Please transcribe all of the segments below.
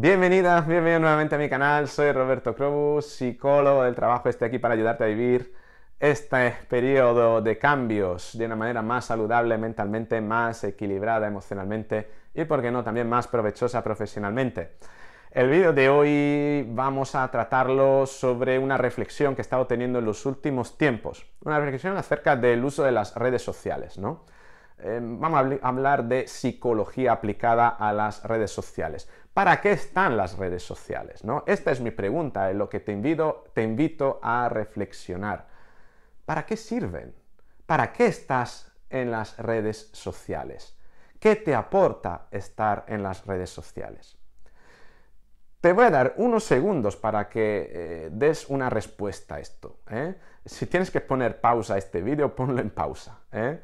Bienvenidas, bienvenidos nuevamente a mi canal, soy Roberto Crobus, psicólogo del trabajo, estoy aquí para ayudarte a vivir este periodo de cambios de una manera más saludable mentalmente, más equilibrada emocionalmente y, por qué no, también más provechosa profesionalmente. El vídeo de hoy vamos a tratarlo sobre una reflexión que he estado teniendo en los últimos tiempos, una reflexión acerca del uso de las redes sociales, ¿no? Em, vamos a hablar de psicología aplicada a las redes sociales. ¿Para qué están las redes sociales? ¿no? Esta es mi pregunta, en lo que te invito, te invito a reflexionar. ¿Para qué sirven? ¿Para qué estás en las redes sociales? ¿Qué te aporta estar en las redes sociales? Te voy a dar unos segundos para que eh, des una respuesta a esto. ¿eh? Si tienes que poner pausa a este vídeo, ponlo en pausa. ¿eh?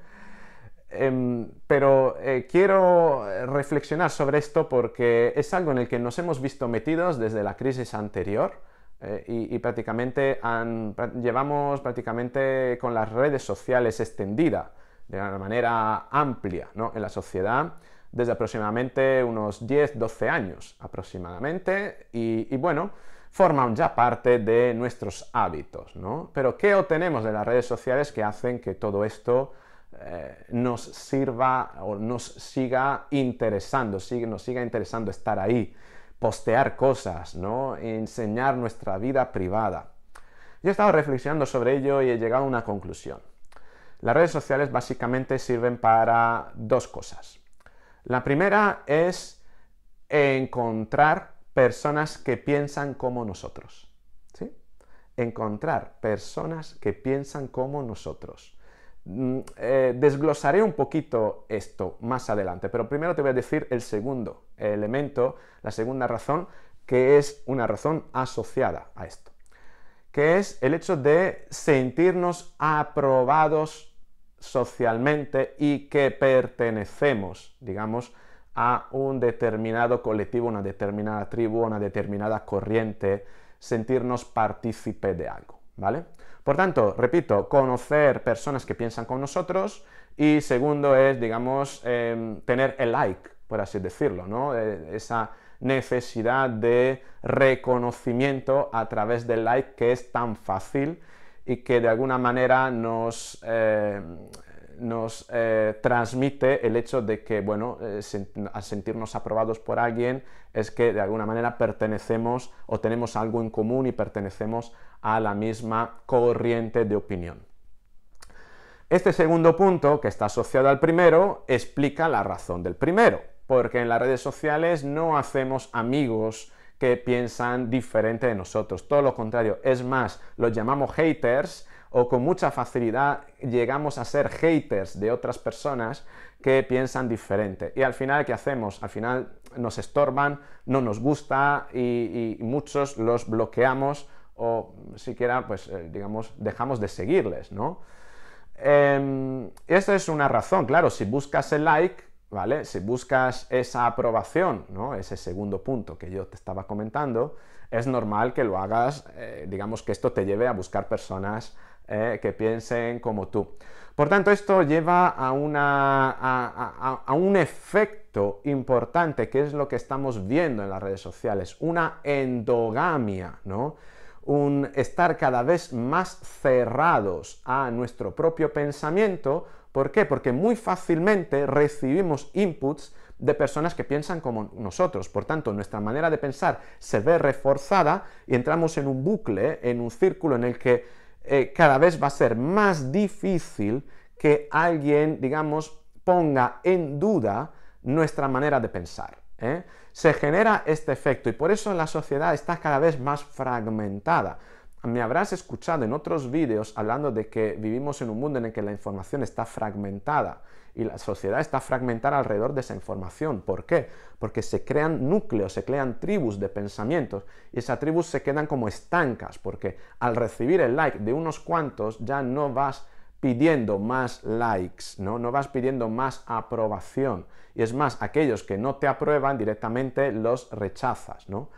Em, pero eh, quiero eh, reflexionar sobre esto porque es algo en el que nos hemos visto metidos desde la crisis anterior eh, y, prácticamente llevamos prácticamente con las redes sociales extendida de una manera amplia en la sociedad desde aproximadamente unos 10-12 años aproximadamente y, y, bueno, forman ya parte de nuestros hábitos, ¿no? Pero ¿qué obtenemos de las redes sociales que hacen que todo esto eh, nos sirva o nos siga interesando, nos siga interesando estar ahí, postear cosas, ¿no? enseñar nuestra vida privada. Yo he estado reflexionando sobre ello y he llegado a una conclusión. Las redes sociales básicamente sirven para dos cosas. La primera es encontrar personas que piensan como nosotros. ¿sí? Encontrar personas que piensan como nosotros. Mm, eh, desglosaré un poquito esto más adelante, pero primero te voy a decir el segundo elemento, la segunda razón, que es una razón asociada a esto, que es el hecho de sentirnos aprobados socialmente y que pertenecemos, digamos, a un determinado colectivo, una determinada tribu, una determinada corriente, sentirnos partícipe de algo, ¿vale? Por tanto, repito, conocer personas que piensan con nosotros y segundo es, digamos, em, tener el like, por así decirlo, ¿no? Eh, esa necesidad de reconocimiento a través del like que es tan fácil y que de alguna manera nos, eh, nos eh, transmite el hecho de que, bueno, eh, al sentirnos aprobados por alguien, es que de alguna manera pertenecemos o tenemos algo en común y pertenecemos a la misma corriente de opinión. Este segundo punto, que está asociado al primero, explica la razón del primero, porque en las redes sociales no hacemos amigos que piensan diferente de nosotros, todo lo contrario, es más, los llamamos haters, o con mucha facilidad llegamos a ser haters de otras personas que piensan diferente. Y al final, ¿qué hacemos? Al final nos estorban, no nos gusta y, muchos los bloqueamos o siquiera, pues, eh, digamos, dejamos de seguirles, ¿no? Em, es una razón, claro, si buscas el like, ¿vale? Si buscas esa aprobación, ¿no? Ese segundo punto que yo te estaba comentando, es normal que lo hagas, eh, digamos que esto te lleve a buscar personas eh, que piensen como tú. Por tanto, esto lleva a, a, un efecto importante, que es lo que estamos viendo en las redes sociales, una endogamia, ¿no? Un estar cada vez más cerrados a nuestro propio pensamiento. ¿Por qué? Porque muy fácilmente recibimos inputs de personas que piensan como nosotros. Por tanto, nuestra manera de pensar se ve reforzada y entramos en un bucle, en un círculo en el que eh, cada vez va a ser más difícil que alguien, digamos, ponga en duda nuestra manera de pensar. ¿eh? Se genera este efecto y por eso la sociedad está cada vez más fragmentada, me habrás escuchado en otros vídeos hablando de que vivimos en un mundo en el que la información está fragmentada y la sociedad está fragmentada alrededor de esa información. ¿Por qué? Porque se crean núcleos, se crean tribus de pensamientos y esas tribus se quedan como estancas porque al recibir el like de unos cuantos ya no vas pidiendo más likes, ¿no? No vas pidiendo más aprobación. Y es más, aquellos que no te aprueban directamente los rechazas, ¿no?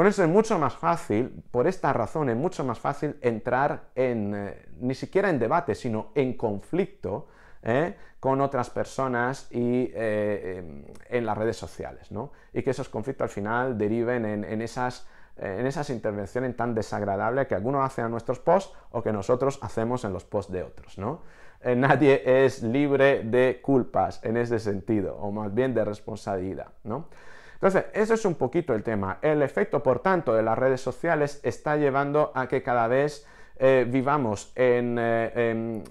Por eso es mucho más fácil, por esta razón es mucho más fácil entrar en, eh, ni siquiera en debate, sino en conflicto ¿eh? con otras personas y eh, em, en las redes sociales, ¿no? Y que esos conflictos al final deriven en, esas intervenciones tan desagradables que algunos hacen a nuestros posts o que nosotros hacemos en los posts de otros, ¿no? nadie es libre de culpas en ese sentido, o más bien de responsabilidad, ¿no? Entonces, ese es un poquito el tema. El efecto, por tanto, de las redes sociales está llevando a que cada vez eh, vivamos eh, en,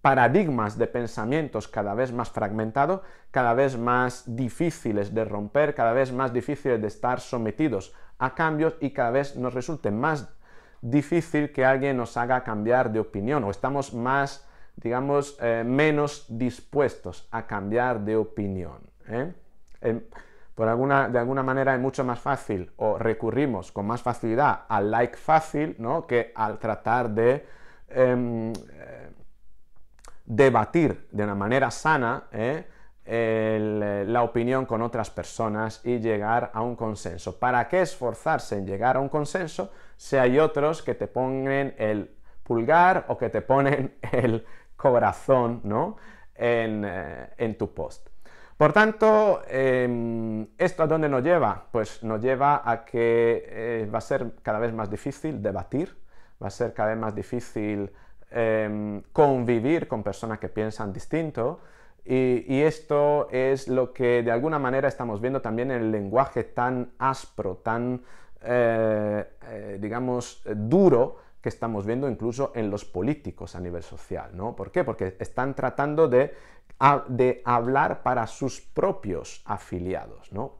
paradigmas de pensamientos cada vez más fragmentados, cada vez más difíciles de romper, cada vez más difíciles de estar sometidos a cambios y cada vez nos resulte más difícil que alguien nos haga cambiar de opinión o estamos más, digamos, eh, menos dispuestos a cambiar de opinión. ¿eh? Em, por alguna, de alguna manera es mucho más fácil o recurrimos con más facilidad al like fácil, Que al tratar de em, eh, debatir de una manera sana ¿eh? Eh, la opinión con otras personas y llegar a un consenso. ¿Para qué esforzarse en llegar a un consenso si hay otros que te ponen el pulgar o que te ponen el corazón ¿no? en tu post? Por tanto, em, ¿esto a dónde nos lleva? Pues nos lleva a que eh, va a ser cada vez más difícil debatir, va a ser cada vez más difícil em, convivir con personas que piensan distinto, y, esto es lo que de alguna manera estamos viendo también en el lenguaje tan aspro, tan, eh, eh, digamos, duro que estamos viendo incluso en los políticos a nivel social, ¿no? ¿Por qué? Porque están tratando de, hablar para sus propios afiliados, ¿no?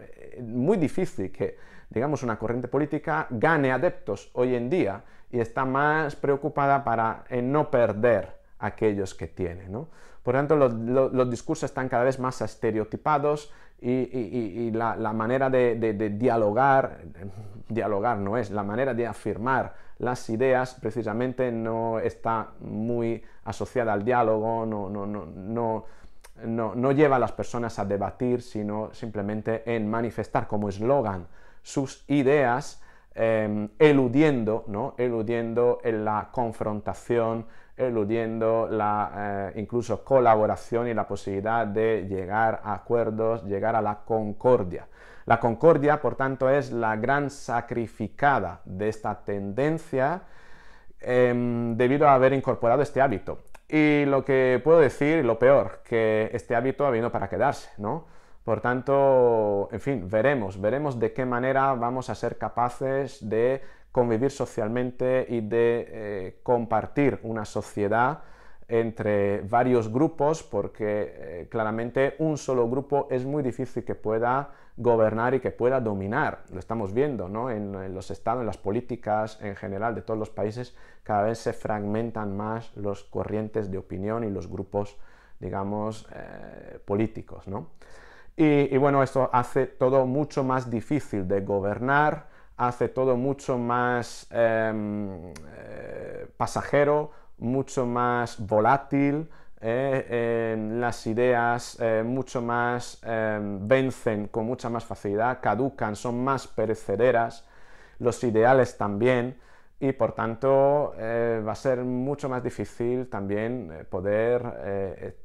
Eh, muy difícil que, digamos, una corriente política gane adeptos hoy en día y está más preocupada para no perder aquellos que tiene, ¿no? Por tanto, los, discursos están cada vez más estereotipados y, la, manera de, de dialogar, dialogar no es, la manera de afirmar las ideas precisamente no está muy asociada al diálogo, no, no, lleva a las personas a debatir, sino simplemente en manifestar como eslogan sus ideas, em, eludiendo, ¿no? eludiendo la confrontación, eludiendo la eh, incluso colaboración y la posibilidad de llegar a acuerdos, llegar a la concordia. La concordia, por tanto, es la gran sacrificada de esta tendencia em, debido a haber incorporado este hábito. Y lo que puedo decir, lo peor, que este hábito ha venido para quedarse, ¿no? Por tanto, en fin, veremos, veremos de qué manera vamos a ser capaces de convivir socialmente y de eh, compartir una sociedad entre varios grupos porque eh, claramente un solo grupo es muy difícil que pueda gobernar y que pueda dominar. Lo estamos viendo ¿no? en, los estados, en las políticas en general de todos los países, cada vez se fragmentan más los corrientes de opinión y los grupos, digamos, eh, políticos. ¿no? Y, bueno, esto hace todo mucho más difícil de gobernar, hace todo mucho más em, eh, pasajero, mucho más volátil, eh, em, las ideas eh, mucho más em, vencen con mucha más facilidad, caducan, son más perecederas, los ideales también, y por tanto eh, va a ser mucho más difícil también poder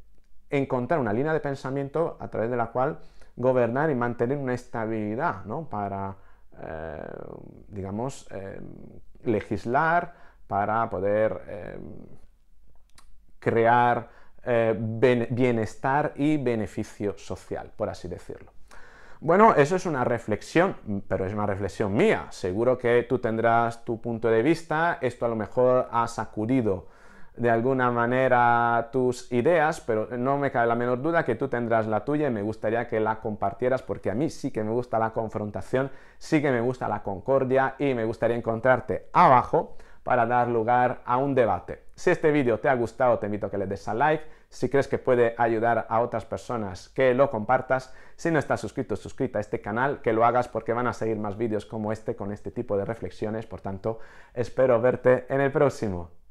encontrar una línea de pensamiento a través de la cual gobernar y mantener una estabilidad para, digamos, em, legislar, para poder eh, crear eh, bienestar y beneficio social, por así decirlo. Bueno, eso es una reflexión, pero es una reflexión mía. Seguro que tú tendrás tu punto de vista, esto a lo mejor ha sacudido de alguna manera tus ideas, pero no me cae la menor duda que tú tendrás la tuya y me gustaría que la compartieras porque a mí sí que me gusta la confrontación, sí que me gusta la concordia y me gustaría encontrarte abajo para dar lugar a un debate. Si este vídeo te ha gustado, te invito a que le des a like. Si crees que puede ayudar a otras personas, que lo compartas. Si no estás suscrito, suscrita a este canal, que lo hagas porque van a seguir más vídeos como este con este tipo de reflexiones. Por tanto, espero verte en el próximo.